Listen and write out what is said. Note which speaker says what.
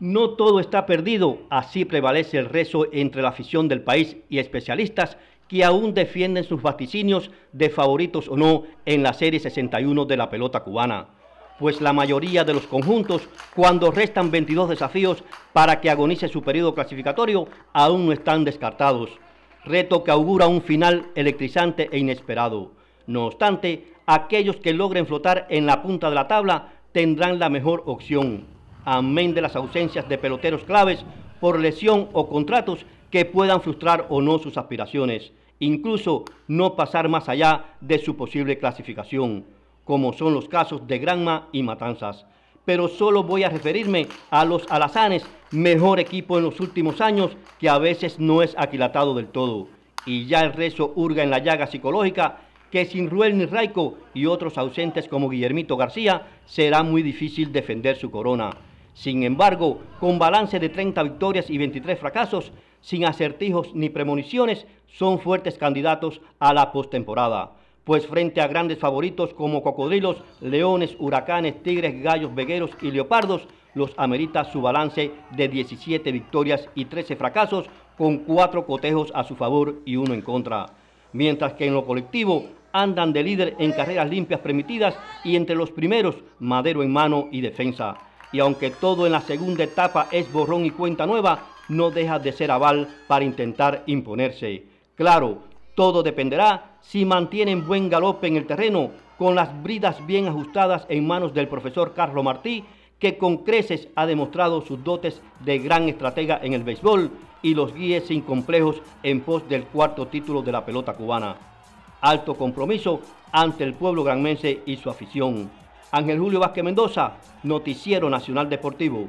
Speaker 1: No todo está perdido, así prevalece el rezo entre la afición del país y especialistas que aún defienden sus vaticinios de favoritos o no en la Serie 61 de la pelota cubana. Pues la mayoría de los conjuntos, cuando restan 22 desafíos para que agonice su periodo clasificatorio, aún no están descartados. Reto que augura un final electrizante e inesperado. No obstante, aquellos que logren flotar en la punta de la tabla tendrán la mejor opción amén de las ausencias de peloteros claves por lesión o contratos que puedan frustrar o no sus aspiraciones, incluso no pasar más allá de su posible clasificación, como son los casos de Granma y Matanzas. Pero solo voy a referirme a los alazanes, mejor equipo en los últimos años que a veces no es aquilatado del todo. Y ya el rezo hurga en la llaga psicológica que sin Ruel ni Raico y otros ausentes como Guillermito García será muy difícil defender su corona. Sin embargo, con balance de 30 victorias y 23 fracasos, sin acertijos ni premoniciones, son fuertes candidatos a la postemporada. Pues frente a grandes favoritos como cocodrilos, leones, huracanes, tigres, gallos, vegueros y leopardos, los amerita su balance de 17 victorias y 13 fracasos, con cuatro cotejos a su favor y uno en contra. Mientras que en lo colectivo andan de líder en carreras limpias permitidas y entre los primeros, madero en mano y defensa y aunque todo en la segunda etapa es borrón y cuenta nueva, no deja de ser aval para intentar imponerse. Claro, todo dependerá si mantienen buen galope en el terreno, con las bridas bien ajustadas en manos del profesor Carlos Martí, que con creces ha demostrado sus dotes de gran estratega en el béisbol y los guíes sin complejos en pos del cuarto título de la pelota cubana. Alto compromiso ante el pueblo granmense y su afición. Ángel Julio Vázquez Mendoza, Noticiero Nacional Deportivo.